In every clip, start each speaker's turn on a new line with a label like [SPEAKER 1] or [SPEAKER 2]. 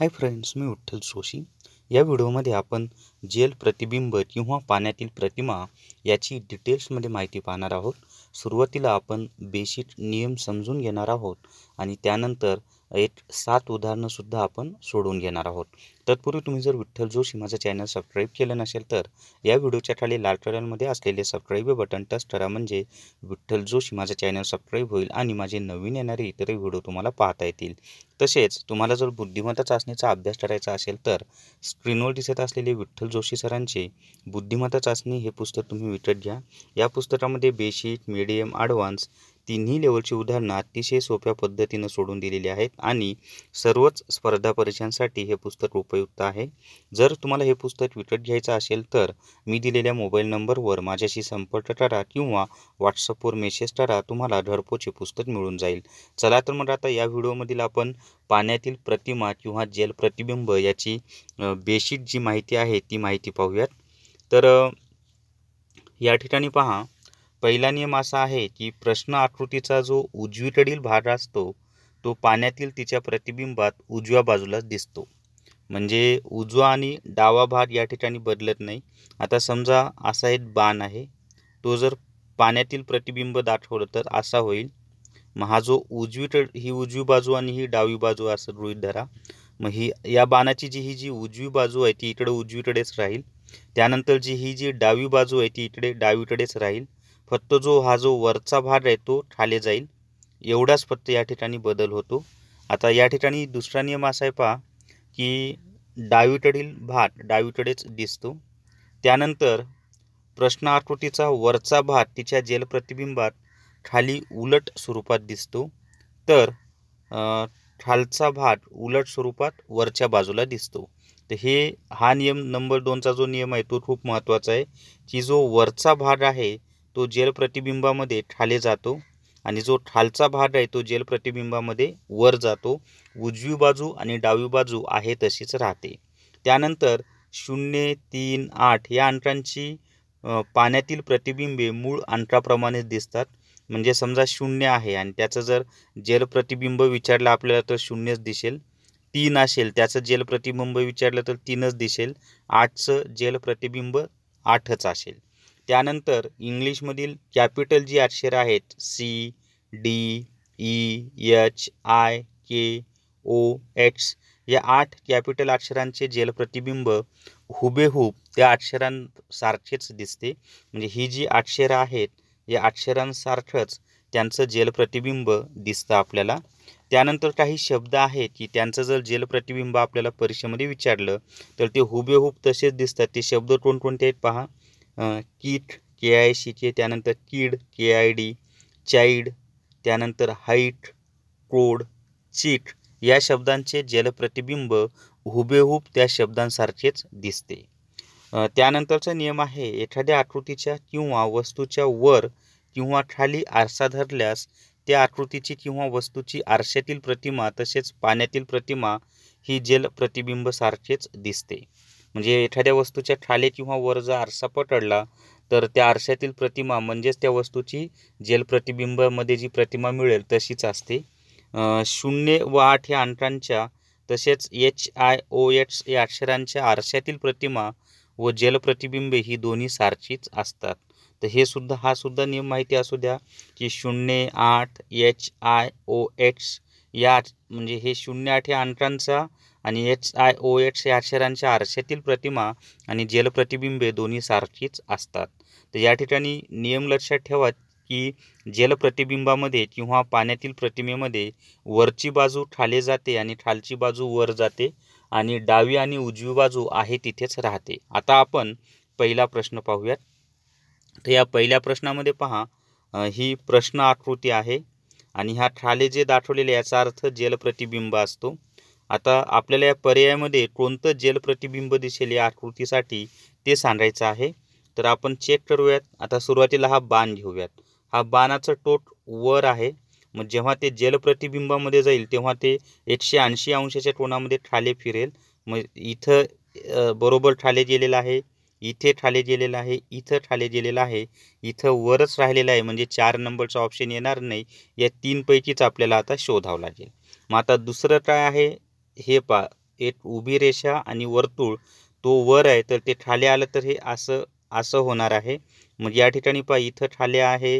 [SPEAKER 1] hi friends मी उठ्ठल सोशी या व्हिडिओमध्ये आपण जेल प्रतिबिंब किंवा पाण्यातील प्रतिमा याची डिटेल्समध्ये माहिती पाहणार आहोत सुरुवातीला आपण बेसिक नियम समजून घेणार आहोत आणि त्यानंतर एक सात उदाहरणंसुद्धा आपण सोडवून घेणार आहोत तत्पूर्वी तुम्ही जर विठ्ठल जोशी माझं चॅनल सबस्क्राईब केलं नसेल तर या व्हिडिओच्या खाली लाल कलरमध्ये असलेले सबस्क्राईब बटन टच करा म्हणजे विठ्ठल जोशी माझं चॅनल सबस्क्राईब होईल आणि माझे नवीन येणारे इतरही व्हिडिओ तुम्हाला पाहता येतील तसेच तुम्हाला जर बुद्धिमत्ता चाचणीचा अभ्यास करायचा असेल तर स्क्रीनवर दिसत असलेले विठ्ठल जोशी सरांचे बुद्धिमत्ता चाचणी हे पुस्तक तुम्ही विकत घ्या या पुस्तकामध्ये बेसिक मीडियम ॲडव्हान्स तिन्ही लेवलची उदाहरणं अतिशय सोप्या पद्धतीनं सोडून दिलेली आहेत आणि सर्वच स्पर्धा परीक्षांसाठी हे पुस्तक उपयुक्त आहे जर तुम्हाला हे पुस्तक विकत घ्यायचं असेल तर मी दिलेल्या मोबाईल नंबरवर माझ्याशी संपर्क करा किंवा व्हॉट्सअपवर मेसेज करा तुम्हाला घरपोचे पुस्तक मिळून जाईल चला तर मग आता या व्हिडिओमधील आपण पाण्यातील प्रतिमा किंवा जेल प्रतिबिंब याची बेसिक जी माहिती आहे ती माहिती पाहूयात तर या ठिकाणी पहा पहिला नियम असा आहे की प्रश्न आकृतीचा जो उजवीकडील भाग असतो तो पाण्यातील तिच्या प्रतिबिंबात उजव्या बाजूलाच दिसतो म्हणजे उजवा आणि डावा भाग या ठिकाणी बदलत नाही आता समजा असा एक बाण आहे तो जर पाण्यातील प्रतिबिंब दाखवलं तर असा होईल मग हा जो उजवीकड ही उजवी बाजू आणि ही डावी बाजू असं रोहित धरा मग ही या बाणाची जी ही जी उजवी बाजू आहे ती इकडे उजवीकडेच राहील त्यानंतर जी ही जी डावी बाजू आहे ती इकडे डावीकडेच राहील फक्त जो हा जो वरचा भाग आहे तो खाली जाईल एवढाच फक्त या ठिकाणी बदल होतो आता या ठिकाणी दुसरा नियम असा आहे पहा की डावीकडील भाग डावीकडेच दिसतो त्यानंतर प्रश्न आकृतीचा वरचा भाग तिच्या जलप्रतिबिंबात खाली उलट स्वरूपात दिसतो तर खालचा भाग उलट स्वरूपात वरच्या बाजूला दिसतो तर हे हा नियम नंबर दोनचा जो नियम आहे तो खूप महत्त्वाचा आहे की जो वरचा भाग आहे तो जेल प्रतिबिंबामध्ये ठाले जातो आणि जो खालचा भाग आहे तो जेल प्रतिबिंबामध्ये वर जातो उजवी बाजू आणि डावी बाजू आहे तशीच राहते त्यानंतर शून्य तीन आठ या अंतरांची पाण्यातील प्रतिबिंबे मूळ अंतराप्रमाणेच दिसतात म्हणजे समजा शून्य आहे आणि त्याचं जर जेल प्रतिबिंब विचारलं आपल्याला तर शून्यच दिसेल तीन असेल त्याचं जेल प्रतिबिंब विचारलं तर तीनच दिसेल आठचं जेल प्रतिबिंब आठच असेल त्यानंतर इंग्लिशमधील कॅपिटल जी अक्षरं आहेत C D E H I K O X या आठ कॅपिटल अक्षरांचे जलप्रतिबिंब हुबेहूब त्या अक्षरांसारखेच दिसते म्हणजे ही जी अक्षरं आहेत या अक्षरांसारखंच त्यांचं जलप्रतिबिंब दिसतं आपल्याला त्यानंतर काही शब्द आहेत की त्यांचं जर जलप्रतिबिंब आपल्याला परीक्षेमध्ये विचारलं तर ते हुबेहूब तसेच दिसतात ते शब्द कोणकोणते आहेत पहा किट के आय सीचे त्यानंतर किड के आय डी चाईड त्यानंतर हाईट कोड चिट या शब्दांचे जलप्रतिबिंब हुबेहूब त्या शब्दांसारखेच दिसते त्यानंतरचा नियम आहे एखाद्या आकृतीच्या किंवा वस्तूच्या वर किंवा खाली आरसा धरल्यास त्या आकृतीची किंवा वस्तूची आरशातील प्रतिमा तसेच पाण्यातील प्रतिमा ही प्रतिबिंबसारखेच दिसते म्हणजे एखाद्या वस्तूच्या ठाले किंवा वर जर आरसा पटडला तर त्या आरशातील प्रतिमा म्हणजेच त्या वस्तूची जल प्रतिबिंबामध्ये जी प्रतिमा मिळेल तशीच असते शून्य व आठ या अंकांच्या तसेच एच आय ओ एच या अक्षरांच्या आरशातील प्रतिमा व प्रतिबिंबे ही दोन्ही सारखीच असतात तर हे सुद्धा हा सुद्धा नियम माहिती असू द्या की शून्य आठ एच आय ओ एच या म्हणजे हे शून्य आठ या अंकांचा आणि एच आय ओ एच या अक्षरांच्या आरशातील प्रतिमा आणि जलप्रतिबिंबे दोन्ही सारखीच असतात तर या ठिकाणी नियम लक्षात ठेवा की जलप्रतिबिंबामध्ये किंवा पाण्यातील प्रतिमेमध्ये वरची बाजू खाली जाते आणि खालची बाजू वर जाते आणि डावी आणि उजवी बाजू आहे तिथेच राहते आता आपण पहिला प्रश्न पाहूयात तर या पहिल्या प्रश्नामध्ये पहा ही प्रश्न आकृती आहे आणि ह्या खाली जे दाखवलेले याचा अर्थ जलप्रतिबिंब असतो आता आपल्याला या पर्यायामध्ये कोणतं जलप्रतिबिंब प्रतिबिंब दिसेल या आकृतीसाठी ते सांगायचं आहे तर आपण चेक करूयात आता सुरुवातीला हा बाण घेऊयात हा बाणाचं टोट वर आहे मग जेव्हा ते जलप्रतिबिंबामध्ये जाईल तेव्हा ते एकशे ऐंशी अंशाच्या कोणामध्ये ठाले फिरेल मग इथं बरोबर ठाले गेलेलं आहे इथे ठाले गेलेलं आहे इथं ठाले गेलेलं आहे इथं वरच राहिलेलं आहे म्हणजे चार नंबरचा ऑप्शन येणार नाही या तीनपैकीच आपल्याला आता शोधावं लागेल मग आता दुसरं काय आहे हे पा एक उभी रेषा आणि वर्तुळ तो वर आहे तर ते ठाले आलं तर हे असं असं होणार आहे मग या ठिकाणी पहा इथं ठाले आहे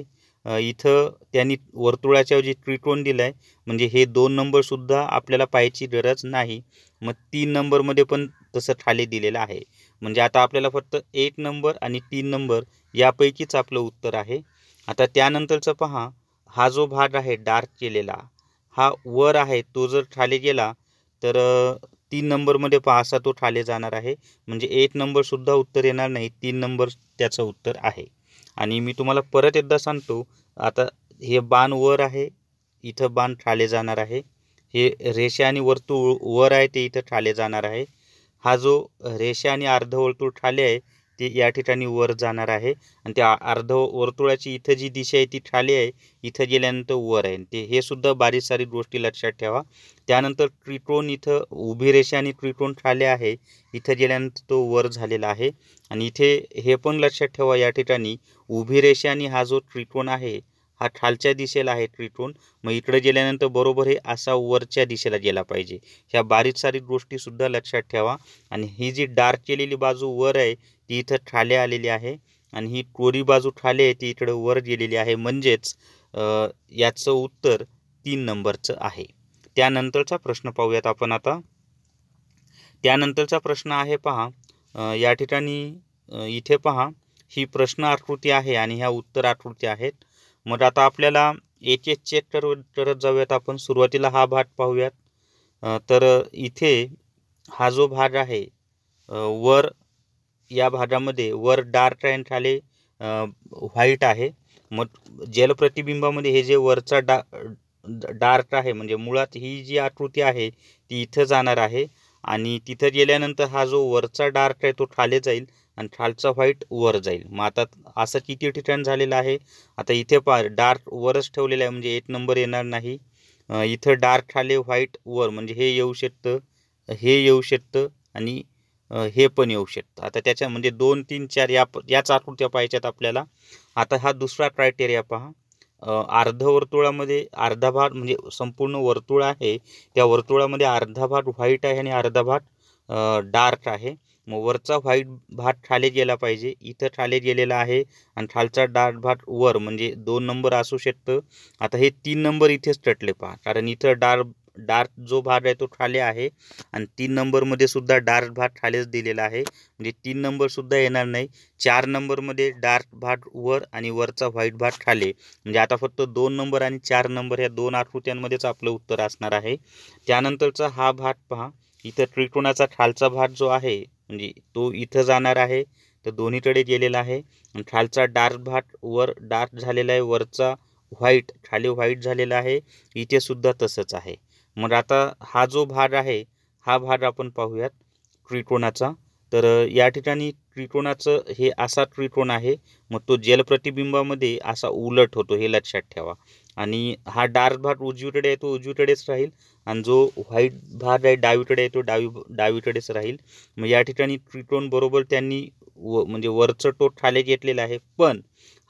[SPEAKER 1] इथं त्यांनी वर्तुळाच्या जे त्रिकोण दिला आहे म्हणजे हे दोन नंबरसुद्धा आपल्याला पाहायची गरज नाही मग तीन नंबरमध्ये पण तसं ठाले दिलेलं आहे म्हणजे आता आपल्याला फक्त एक नंबर आणि तीन नंबर यापैकीच आपलं उत्तर आहे आता त्यानंतरचं पहा हा जो भाग आहे डार्क केलेला हा वर आहे तो जर ठाले गेला तर तीन नंबरमध्ये पहा असा तो ठाले जाणार आहे म्हणजे एक नंबरसुद्धा उत्तर येणार नाही तीन नंबर त्याचं उत्तर आहे आणि मी तुम्हाला परत एकदा सांगतो आता हे बाण वर आहे इथं बाण ठाले जाणार आहे हे रेषा आणि वर्तुळ वर आहे ते इथं ठाले जाणार आहे हा जो रेषा आणि अर्धवर्तुळ ठाले आहे ते या ठिकाणी वर जाणार आहे आणि त्या अर्ध वर्तुळाची इथं जी दिशा आहे ती खाली आहे इथं गेल्यानंतर वर आहे ते हे सुद्धा बारीक सारी गोष्टी लक्षात ठेवा त्यानंतर त्रिकोण इथं उभी रेषा आणि त्रिकोण खाली आहे इथं गेल्यानंतर तो वर झालेला आहे आणि इथे हे पण लक्षात ठेवा या ठिकाणी उभी रेषा आणि हा जो त्रिकोण आहे हा खालच्या दिशेला आहे त्रिकोण मग इकडे गेल्यानंतर बरोबर हे असा वरच्या दिशेला गेला पाहिजे ह्या बारीक सारीक गोष्टीसुद्धा लक्षात ठेवा आणि ही जी डार्क केलेली बाजू वर आहे ती इथं खाली आलेली आहे आणि ही कोरी बाजू खाली आहे ती इकडे वर गेलेली आहे म्हणजेच याचं उत्तर तीन नंबरचं आहे त्यानंतरचा प्रश्न पाहूयात आपण आता त्यानंतरचा प्रश्न आहे पहा या ठिकाणी इथे पहा ही प्रश्न आकृती आहे आणि ह्या उत्तर आकृती आहेत मग आता आपल्याला एच एच चेक करत जाऊयात आपण सुरुवातीला हा भाग पाहूयात तर इथे हा जो भाग आहे वर या भागामध्ये वर डार्क आणि खाली व्हाईट आहे मग जलप्रतिबिंबामध्ये हे जे वरचा डा डार्क आहे म्हणजे मुळात ही जी आकृती आहे ती इथं जाणार आहे आणि तिथं गेल्यानंतर हा जो वरचा डार्क आहे तो खाली जाईल आणि खालचा व्हाईट वर जाईल मग आता असं किती ठिकाण झालेलं आहे आता इथे पा डार्क वरच ठेवलेलं आहे म्हणजे एक नंबर येणार नाही इथं डार्क खाले व्हाईट वर म्हणजे हे येऊ शकतं हे येऊ शकतं आणि हे पण येऊ शकतं आता त्याच्या म्हणजे दोन तीन चार या याच आकृत्या पाहिजेत आपल्याला आता हा दुसरा क्रायटेरिया पहा अर्धवर्तुळामध्ये अर्धा भाग म्हणजे संपूर्ण वर्तुळ आहे त्या वर्तुळामध्ये अर्धा भाग व्हाईट आहे आणि अर्धा भाग डार्क आहे मग वरचा व्हाईट भात खाली गेला पाहिजे इथं खाली गेलेला आहे आणि खालचा डार्क भात वर म्हणजे दोन नंबर असू शकतं आता हे तीन नंबर इथेच टटले पहा कारण इथं डार्क डार्क जो भाग आहे तो खाली आहे आणि तीन नंबरमध्ये सुद्धा डार्क भात खालीच दिलेला आहे म्हणजे तीन नंबरसुद्धा येणार नाही चार नंबरमध्ये डार्क भाग वर आणि वरचा व्हाईट भात खाली म्हणजे आता फक्त दोन नंबर आणि चार नंबर ह्या दोन आकृत्यांमध्येच आपलं उत्तर असणार आहे त्यानंतरचा हा भाग पहा इथं त्रिकोणाचा खालचा भाग जो आहे म्हणजे तो इथं जाणार आहे तर दोन्हीकडे गेलेला आहे खालचा डार्क भाट वर डार्क झालेला आहे वरचा व्हाईट खाली व्हाईट झालेला आहे इथे सुद्धा तसंच आहे मग आता हा जो भाग आहे हा भाग आपण पाहूयात त्रिकोणाचा तर या ठिकाणी त्रिकोणाचं हे असा त्रिकोण आहे मग तो जलप्रतिबिंबामध्ये असा उलट होतो हे लक्षात ठेवा आणि हा डार्क भाग उजवीकडे आहे तो उजवीकडेच राहील आणि जो व्हाईट भाग आहे डावीकडे आहे तो डावी डावीकडेच राहील मग या ठिकाणी ट्रिटोन बरोबर त्यांनी व म्हणजे वरचं टोट खाली घेतलेलं आहे पण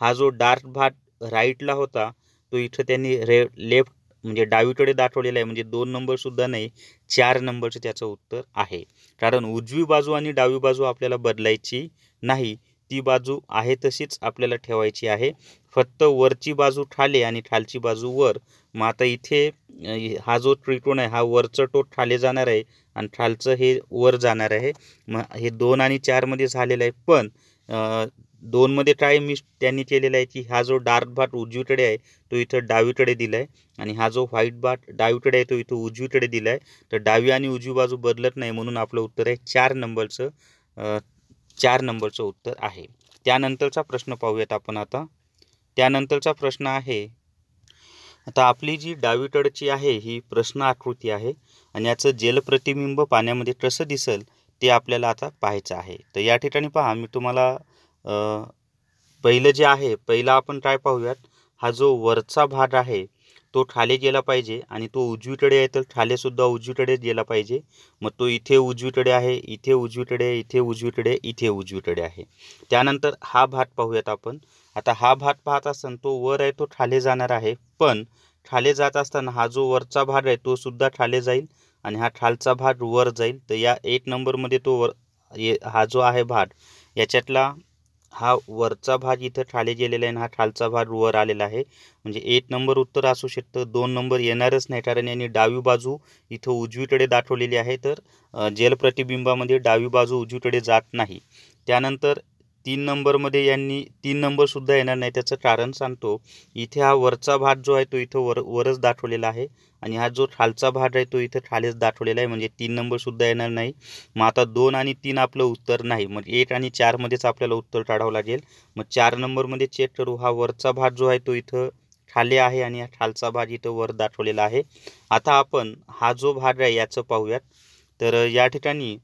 [SPEAKER 1] हा जो डार्क भाग राईटला होता तो इथं त्यांनी रे लेफ्ट म्हणजे डावीकडे दाखवलेला आहे म्हणजे दोन नंबरसुद्धा नाही चार नंबरचं त्याचं उत्तर आहे कारण उजवी बाजू आणि डावी बाजू आपल्याला बदलायची नाही ती बाजू आहे तशीच आपल्याला ठेवायची आहे फक्त वरची बाजू खाली आणि खालची बाजू वर मग आता इथे हा जो त्रिकोण आहे हा वरचं तो ठाले जाणार आहे आणि खालचं हे वर जाणार आहे मग हे दोन आणि चारमध्ये झालेलं आहे पण दोनमध्ये काय मिस त्यांनी केलेलं आहे की हा जो डार्क भाट उजवीकडे आहे तो इथं डावीकडे दिला आहे आणि हा जो व्हाईट भाट डावीकडे आहे तो इथं उजवीकडे दिला आहे तर डावी आणि उजवी बाजू बदलत नाही म्हणून आपलं उत्तर आहे चार नंबरचं चार नंबरचं उत्तर आहे त्यानंतरचा प्रश्न पाहूयात आपण आता त्यानंतरचा प्रश्न आहे आता आपली जी डावीकडची आहे ही प्रश्न आकृती आहे आणि याचं जलप्रतिबिंब पाण्यामध्ये कसं दिसल ते आपल्याला आता पाहायचं आहे तर या ठिकाणी पहा मी तुम्हाला पहिलं जे आहे पहिला आपण काय पाहूयात हा जो वरचा भाग आहे तो ठाले गेला पाहिजे आणि तो उजवीकडे आहे तर ठालेसुद्धा उजवीकडे गेला पाहिजे मग तो इथे उजवीकडे आहे इथे उजवीकडे इथे उजवीकडे इथे उजवीकडे आहे त्यानंतर हा भात पाहूयात आपण आता हा भात पाहत असताना तो वर आहे तो ठाले जाणार आहे पण ठाले जात असताना हा जो वरचा भाग आहे तो सुद्धा ठाले जाईल आणि हा ठालचा भाग वर जाईल तर या एक नंबरमध्ये तो वर हा जो आहे भाग याच्यातला हा वरचा भाग इथं ठाले गेलेला आहे आणि हा खालचा भाग वर आलेला आहे म्हणजे एक नंबर उत्तर असू शकतं दोन नंबर येणारच नाही कारण यांनी डावी बाजू इथं उजवीकडे दाखवलेली आहे तर जलप्रतिबिंबामध्ये डावी बाजू उजवीकडे जात नाही त्यानंतर तीन नंबरमध्ये यांनी तीन नंबरसुद्धा येणार नाही त्याचं कारण सांगतो इथे हा वरचा भाग जो आहे तो इथं वर वरच दाखवलेला आहे आणि हा जो खालचा भाग आहे तो इथं खालीच दाखवलेला आहे म्हणजे तीन नंबरसुद्धा येणार नाही मग आता दोन आणि तीन आपलं उत्तर नाही मग एक आणि चारमध्येच आपल्याला उत्तर काढावं लागेल मग चार नंबरमध्ये चेक करू हा वरचा भाग जो आहे तो इथं खाली आहे आणि हा खालचा भाग इथं वर दाखवलेला आहे आता आपण हा जो भाग आहे याचं पाहूयात तर या ठिकाणी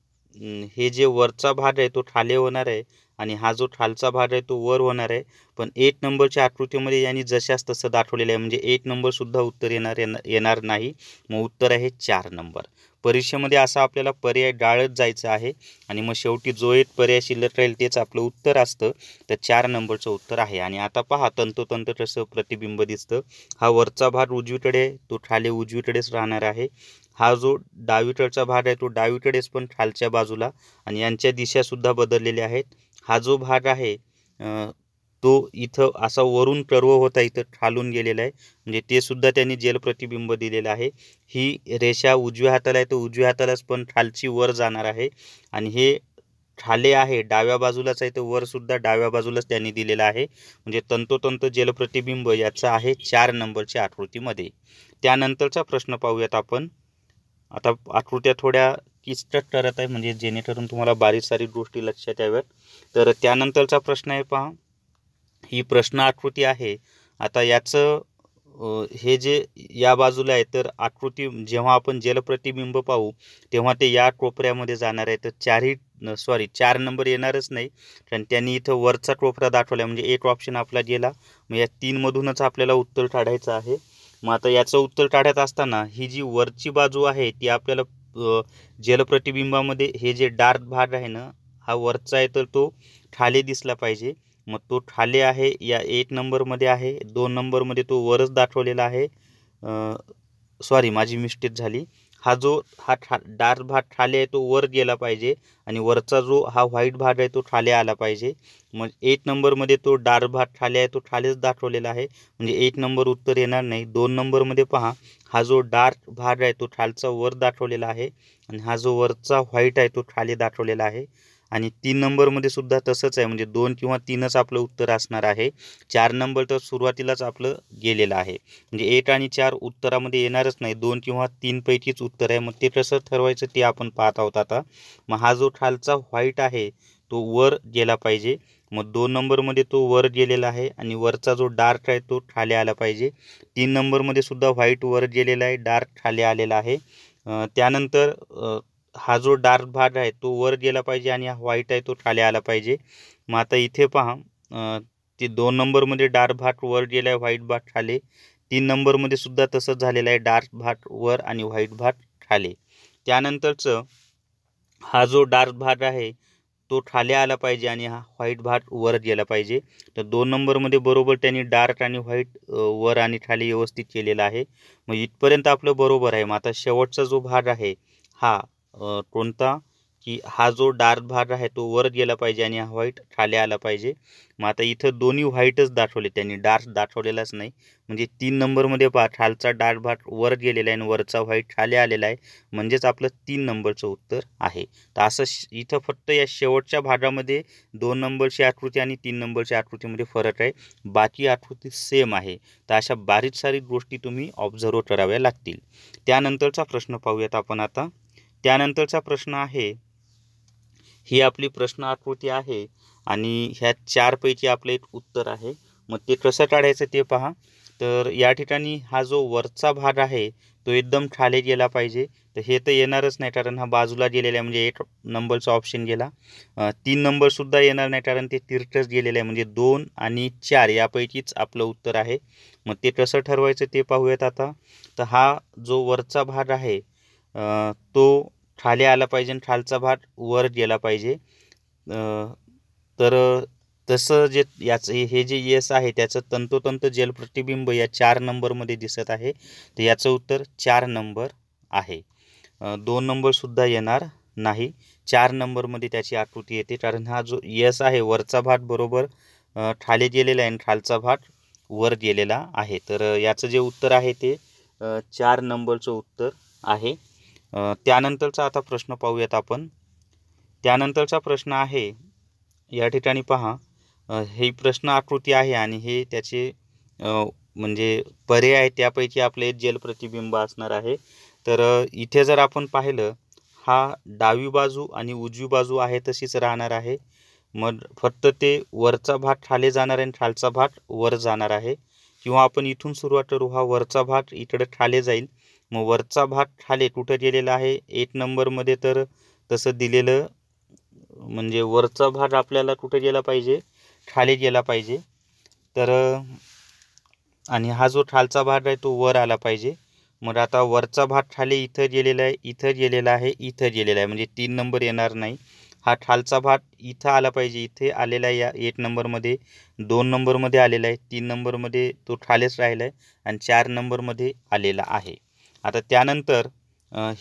[SPEAKER 1] हे जे वरचा भाग आहे तो खाली होणार आहे आणि हा जो खालचा भाग आहे तो वर होणार आहे पण एट नंबरच्या आकृतीमध्ये यांनी जशाच तसं दाखवलेलं आहे म्हणजे एट नंबरसुद्धा उत्तर येणार येणार नाही मग उत्तर आहे चार नंबर परीक्षेमध्ये असा आपल्याला पर्याय डाळत जायचा आहे आणि मग शेवटी जो एक पर्याय शिल्लक राहील तेच आपलं उत्तर असतं तर चार नंबरचं उत्तर आहे आणि आता पहा तंतोतंत कसं प्रतिबिंब दिसतं हा वरचा भाग उजवीकडे तो खाली उजवीकडेच राहणार आहे हा जो डावीकडचा भाग आहे तो डावीकडेच पण खालच्या बाजूला आणि यांच्या दिशासुद्धा बदललेल्या आहेत हा जो भाग आहे तो इथं असा वरून कर्व होता इथं खालून गेलेला आहे म्हणजे ते सुद्धा त्यांनी जेल प्रतिबिंब दिलेलं आहे ही रेषा उजव्या हाताला आहे तर उजव्या हातालाच पण खालची वर जाणार आहे आणि हे खाले आहे डाव्या बाजूलाच आहे तर वरसुद्धा डाव्या बाजूलाच त्यांनी दिलेला आहे म्हणजे तंतोतंत जलप्रतिबिंब याचा आहे चार नंबरच्या आकृतीमध्ये त्यानंतरचा प्रश्न पाहूयात आपण आता आकृत्या थोड्या किचकट करत आहे म्हणजे जेणेकरून तुम्हाला बारीक सारीक गोष्टी लक्षात याव्यात तर त्यानंतरचा प्रश्न आहे पहा ही प्रश्न आकृती आहे आता याचं हे जे या बाजूला आहे तर आकृती जेव्हा आपण जलप्रतिबिंब पाहू तेव्हा ते या कोपऱ्यामध्ये जाणार आहे तर चारही सॉरी चार नंबर येणारच नाही कारण त्यांनी इथं वरचा कोपरा दाखवला म्हणजे एक ऑप्शन आपला गेला मग या तीनमधूनच आपल्याला उत्तर काढायचं आहे मग आता याचं उत्तर काढत असताना ही जी वरची बाजू आहे ती आपल्याला जलप्रतिबिंबामध्ये हे जे डार्क भाग आहे ना हा वरचा आहे तर तो ठाले दिसला पाहिजे मग तो ठाले आहे या एक नंबरमध्ये आहे दोन नंबरमध्ये तो वरच दाखवलेला आहे सॉरी माझी मिस्टेक झाली हा जो हा ठा डार्क भाग ठाले आहे तो वर गेला पाहिजे आणि वरचा जो हा व्हाईट भाग आहे तो ठाले आला पाहिजे मग एक नंबरमध्ये तो डार्क भाग ठाले आहे तो ठालेच दाखवलेला आहे म्हणजे एक नंबर उत्तर येणार नाही दोन नंबरमध्ये पहा हा जो डार्क भाग आहे तो ठालचा वर दाखवलेला आहे आणि हा जो वरचा व्हाईट आहे तो ठाले दाखवलेला आहे आणि तीन नंबरमध्ये सुद्धा तसंच आहे म्हणजे दोन किंवा तीनच आपलं उत्तर असणार आहे चार नंबर तर सुरुवातीलाच आपलं गेलेलं आहे म्हणजे एक आणि चार उत्तरामध्ये येणारच नाही दोन किंवा तीनपैकीच उत्तर आहे मग ते कसं ठरवायचं ते आपण पाहत आहोत आता मग हा जो खालचा व्हाईट आहे तो वर गेला पाहिजे मग दोन नंबरमध्ये तो वर गेलेला आहे आणि वरचा जो डार्क आहे तो खाली आला पाहिजे तीन नंबरमध्ये सुद्धा व्हाईट वर गेलेला आहे डार्क खाली आलेला आहे त्यानंतर हा जो डार्क भाग आहे तो वर गेला पाहिजे आणि हा व्हाईट आहे तो खाली आला पाहिजे मग आता इथे पहा ते दोन नंबरमध्ये डार्क भाग वर गेला आहे व्हाईट भाग खाली तीन नंबरमध्ये सुद्धा तसंच झालेलं आहे डार्क भाग वर आणि व्हाईट भाग खाली त्यानंतरच हा जो डार्क भाग आहे तो खाली आला पाहिजे आणि हा व्हाईट भाग वर गेला पाहिजे तर दोन नंबरमध्ये बरोबर त्यांनी डार्क आणि व्हाईट वर आणि खाली व्यवस्थित केलेला आहे मग इथपर्यंत आपलं बरोबर आहे मग आता शेवटचा जो भाग आहे हा कोणता की हा जो डार्क भाग आहे तो वर गेला पाहिजे आणि हा व्हाईट खाली आला पाहिजे मग आता इथं दोन्ही व्हाईटच दाखवले त्यांनी डार्क दाखवलेलाच नाही म्हणजे तीन नंबरमध्ये पहा खालचा डार्क भाग वर गेलेला आहे आणि वरचा व्हाईट खाली आलेला आहे म्हणजेच आपलं तीन नंबरचं उत्तर आहे तर असं इथं फक्त या शेवटच्या भागामध्ये दोन नंबरची आकृती आणि तीन नंबरच्या आकृतीमध्ये फरक आहे बाकी आकृती सेम आहे तर अशा बारीक सारीक गोष्टी तुम्ही ऑब्झर्व कराव्या लागतील त्यानंतरचा प्रश्न पाहूयात आपण आता त्यानंतरचा प्रश्न आहे ही आपली प्रश्न आकृती आहे आणि ह्या चारपैकी आपलं एक उत्तर आहे मग ते कसं काढायचं ते पहा तर या ठिकाणी हा जो वरचा भाग आहे तो एकदम खाली गेला पाहिजे तर हे तर येणारच नाही कारण हा बाजूला गेलेला आहे म्हणजे एक नंबरचा ऑप्शन गेला तीन नंबरसुद्धा येणार नाही कारण ते तिरटच गेलेलं आहे म्हणजे दोन आणि चार यापैकीच आपलं उत्तर आहे मग ते कसं ठरवायचं ते पाहूयात आता तर हा जो वरचा भाग आहे तो खाली आला पाहिजे आणि खालचा भाग वर गेला पाहिजे तर तसं जे याचं हे जे यस आहे त्याचं तंतोतंत जलप्रतिबिंब या चार नंबरमध्ये दिसत आहे तर याचं उत्तर चार नंबर आहे दोन नंबरसुद्धा येणार नाही चार नंबरमध्ये त्याची आकृती येते कारण हा जो यस आहे वरचा भाग बरोबर खाली गेलेला आहे आणि खालचा भाग वर गेलेला आहे तर याचं जे उत्तर आहे ते चार नंबरचं उत्तर आहे त्यानंतरचा आता प्रश्न पाहूयात आपण त्यानंतरचा प्रश्न आहे या ठिकाणी पहा हे प्रश्न आकृती आहे आणि हे त्याचे म्हणजे पर्याय त्यापैकी आपले जल प्रतिबिंब असणार आहे तर इथे जर आपण पाहिलं हा डावी बाजू आणि उजवी बाजू आहे तशीच राहणार आहे मग फक्त ते वरचा भाग खाली जाणार आहे आणि खालचा भाग वर जाणार आहे किंवा आपण इथून सुरुवात करू हा वरचा भाग इकडे खाली जाईल मग वरचा भाग खाली कुठं गेलेला आहे एक नंबरमध्ये तर तसं दिलेलं म्हणजे वरचा भाग आपल्याला कुठं गेला पाहिजे खाली गेला पाहिजे तर आणि हा जो खालचा भाग आहे तो वर आला पाहिजे मग आता वरचा भाग खाली इथं गेलेला आहे इथं गेलेला आहे इथं गेलेला आहे म्हणजे तीन नंबर येणार नाही हा खालचा भाग इथं आला पाहिजे इथे आलेला आहे या एक नंबरमध्ये दोन नंबरमध्ये आलेला आहे तीन नंबरमध्ये तो खालीच राहिला आहे आणि चार नंबरमध्ये आलेला आहे आता त्यानंतर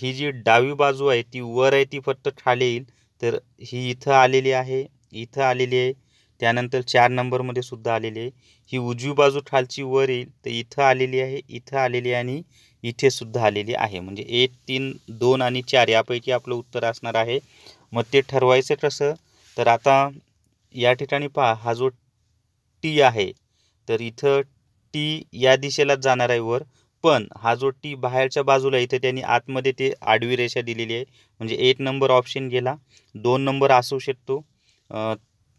[SPEAKER 1] ही जी डावी बाजू आहे ती वर आहे ती फक्त खाली येईल तर ही इथं आलेली आहे इथं आलेली आहे त्यानंतर चार नंबरमध्ये सुद्धा आलेली आहे ही उजवी बाजू खालची वर येईल तर इथं आलेली आहे इथं आलेली आहे आणि इथे सुद्धा आलेली आहे म्हणजे एक तीन दोन आणि चार यापैकी आपलं उत्तर असणार आहे मग ते ठरवायचं कसं तर आता या ठिकाणी पहा हा जो टी आहे तर इथं टी या दिशेला जाणार आहे वर पण हा जो टी बाहेरच्या बाजूला इथे त्यांनी आतमध्ये ते आडवी रेषा दिलेली आहे म्हणजे एक नंबर ऑप्शन गेला दोन नंबर असू शकतो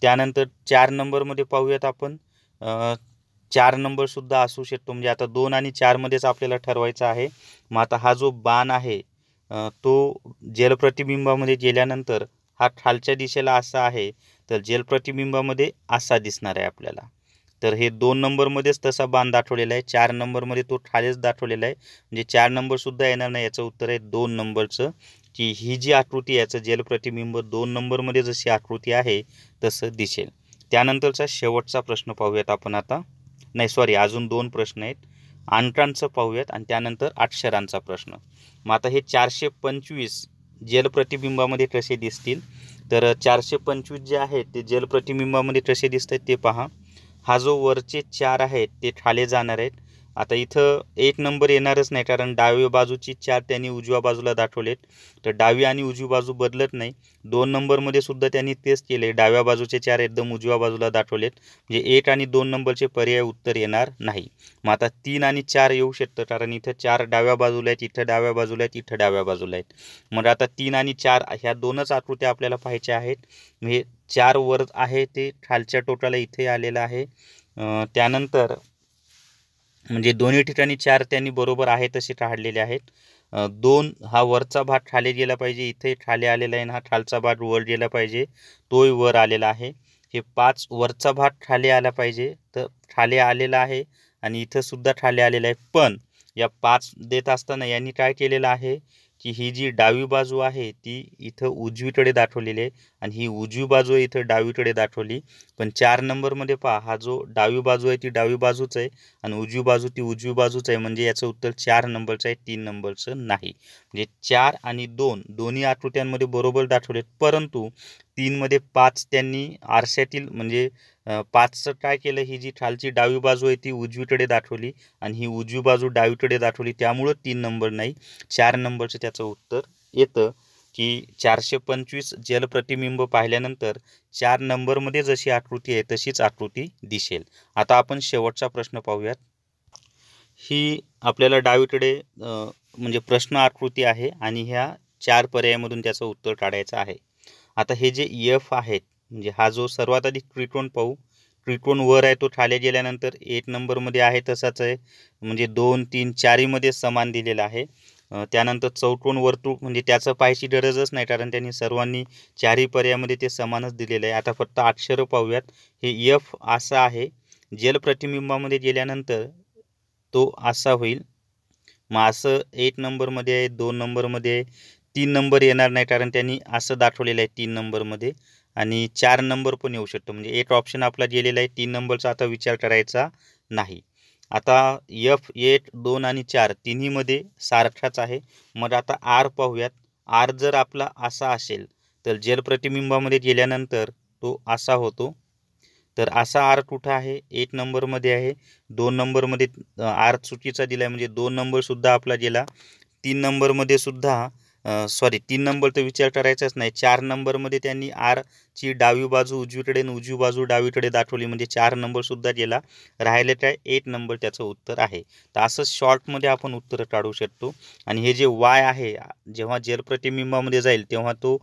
[SPEAKER 1] त्यानंतर चार नंबरमध्ये पाहूयात आपण चार नंबरसुद्धा असू शकतो म्हणजे आता दोन आणि चारमध्येच आपल्याला ठरवायचा आहे मग आता हा जो बाण आहे तो जलप्रतिबिंबामध्ये गेल्यानंतर हा खालच्या दिशेला असा आहे तर जलप्रतिबिंबामध्ये असा दिसणार आहे आपल्याला तर हे दोन नंबरमध्येच तसा बाण दाखवलेला आहे चार नंबरमध्ये तो खालीच दाखवलेला आहे म्हणजे चार नंबरसुद्धा येणार नाही याचं उत्तर आहे दोन नंबरचं की ही जी आकृती याचं जलप्रतिबिंब दोन नंबरमध्ये जशी आकृती आहे तसं दिसेल त्यानंतरचा शेवटचा प्रश्न पाहूयात आपण आता नाही सॉरी अजून दोन प्रश्न आहेत अंकांचं पाहूयात आणि त्यानंतर अक्षरांचा प्रश्न मग आता हे चारशे पंचवीस जलप्रतिबिंबामध्ये कसे दिसतील तर चारशे पंचवीस जे आहेत ते जलप्रतिबिंबामध्ये कसे दिसत आहेत ते पहा हा जो वरचे चार आहेत ते खाली जाणार आहेत आता इथं एक नंबर येणारच नाही कारण डाव्या बाजूची चार त्यांनी उजव्या बाजूला दाखवलेत तर डावी आणि उजवी बाजू बदलत नाही दोन नंबरमध्ये सुद्धा त्यांनी तेच केले डाव्या बाजूचे चार एकदम उजव्या बाजूला दाखवलेत म्हणजे एक आणि दोन नंबरचे पर्याय उत्तर येणार नाही मग आता तीन आणि चार येऊ शकतं कारण इथं चार डाव्या बाजूला आहेत इथं डाव्या बाजूला आहेत इथं डाव्या बाजूला आहेत मग आता तीन आणि चार ह्या दोनच आकृत्या आपल्याला पाहायच्या आहेत म्हणजे चार वर आहे ते खालच्या टोटाला इथे आलेलं आहे त्यानंतर म्हणजे दोन्ही ठिकाणी चार त्यांनी बरोबर आहे तसे काढलेले आहेत दोन हा वरचा भाग खाली गेला पाहिजे इथे खाली आलेला आहे हा खालचा भाग वर गेला पाहिजे तोही वर आलेला आहे हे पाच वरचा भाग खाली आला पाहिजे तर खाली आलेला आहे आणि इथंसुद्धा खाली आलेला आहे पण या पाच देत असताना यांनी काय केलेलं आहे की ही जी डावी बाजू आहे ती इथं उजवीकडे दाखवलेली आहे आणि ही उजवी बाजू आहे इथं डावीकडे दाखवली पण चार नंबरमध्ये पहा हा जो डावी बाजू आहे ती डावी बाजूच आहे आणि उजवी बाजू ती उजवी बाजूच आहे म्हणजे याचं उत्तर चार नंबरचं आहे तीन नंबरचं नाही म्हणजे चार आणि दोन दोन्ही आकृत्यांमध्ये बरोबर दाखवलेत परंतु तीनमध्ये पाच त्यांनी आरशातील म्हणजे पाचचं काय केलं ही जी खालची डावी बाजू आहे ती उजवीकडे दाखवली आणि ही उजवी बाजू डावीकडे दाखवली त्यामुळं तीन नंबर नाही चार नंबरचं त्याचं उत्तर येतं की चारशे पंचवीस जलप्रतिबिंब पाहिल्यानंतर चार नंबरमध्ये जशी आकृती आहे तशीच आकृती दिसेल आता आपण शेवटचा प्रश्न पाहूयात ही आपल्याला डावीकडे म्हणजे प्रश्न आकृती आहे आणि ह्या चार पर्यायामधून त्याचं उत्तर काढायचं आहे आता हे जे एफ आहेत म्हणजे हा जो सर्वात आधी क्रिटोन पाहू क्रिटोन वर आहे तो खाली गेल्यानंतर एक नंबरमध्ये आहे तसाच आहे म्हणजे दोन तीन चारीमध्ये समान दिलेला आहे त्यानंतर चौकोन वर्तुळ म्हणजे त्याचं पाहायची गरजच नाही कारण त्यांनी सर्वांनी चारही पर्यायामध्ये ते समानच दिलेलं आहे आता फक्त अक्षर पाहूयात हे यफ असा आहे जलप्रतिबिंबामध्ये गेल्यानंतर तो असा होईल मग असं एक नंबरमध्ये आहे दोन नंबरमध्ये आहे तीन नंबर येणार नाही कारण त्यांनी असं दाखवलेलं आहे तीन नंबरमध्ये आणि चार नंबर पण येऊ शकतो म्हणजे एक ऑप्शन आपला गेलेला आहे तीन नंबरचा आता विचार करायचा नाही आता एफ एट दोन आणि चार तिन्हीमध्ये सारखाच आहे मग आता आर पाहूयात आर जर आपला असा असेल तर जलप्रतिबिंबामध्ये प्रतिबिंबामध्ये गेल्यानंतर तो असा होतो तर असा आर कुठं आहे एक नंबरमध्ये आहे दोन नंबरमध्ये आर चुकीचा दिला आहे म्हणजे दोन नंबरसुद्धा आपला गेला तीन नंबरमध्ये सुद्धा सॉरी तीन नंबर तर विचार करायचाच नाही चार नंबरमध्ये त्यांनी आरची डावी बाजू उजवीकडे आणि उजवी बाजू डावीकडे दाखवली म्हणजे चार नंबरसुद्धा गेला राहिले काय एट नंबर त्याचं उत्तर आहे तर असं शॉर्टमध्ये आपण उत्तर काढू शकतो आणि हे जे वाय आहे जेव्हा जलप्रतिबिंबामध्ये जाईल तेव्हा तो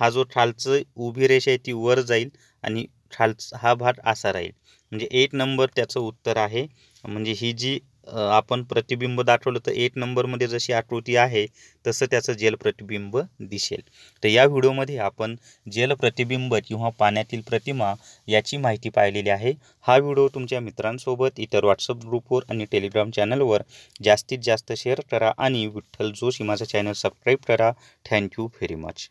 [SPEAKER 1] हा जो खालचं उभी रेषा आहे ती वर जाईल आणि खालचा हा भाग असा राहील म्हणजे एट नंबर त्याचं उत्तर आहे म्हणजे ही जी आपण प्रतिबिंब दाखवलं तर एक नंबरमध्ये जशी आकृती आहे तसं त्याचं जल प्रतिबिंब दिसेल तर या व्हिडिओमध्ये आपण जल प्रतिबिंब किंवा पाण्यातील प्रतिमा याची माहिती पाहिलेली आहे हा व्हिडिओ तुमच्या मित्रांसोबत इतर व्हॉट्सअप ग्रुपवर आणि टेलिग्राम चॅनलवर जास्तीत जास्त शेअर करा आणि विठ्ठल जोशी माझा चॅनल सबस्क्राईब करा थँक्यू व्हेरी मच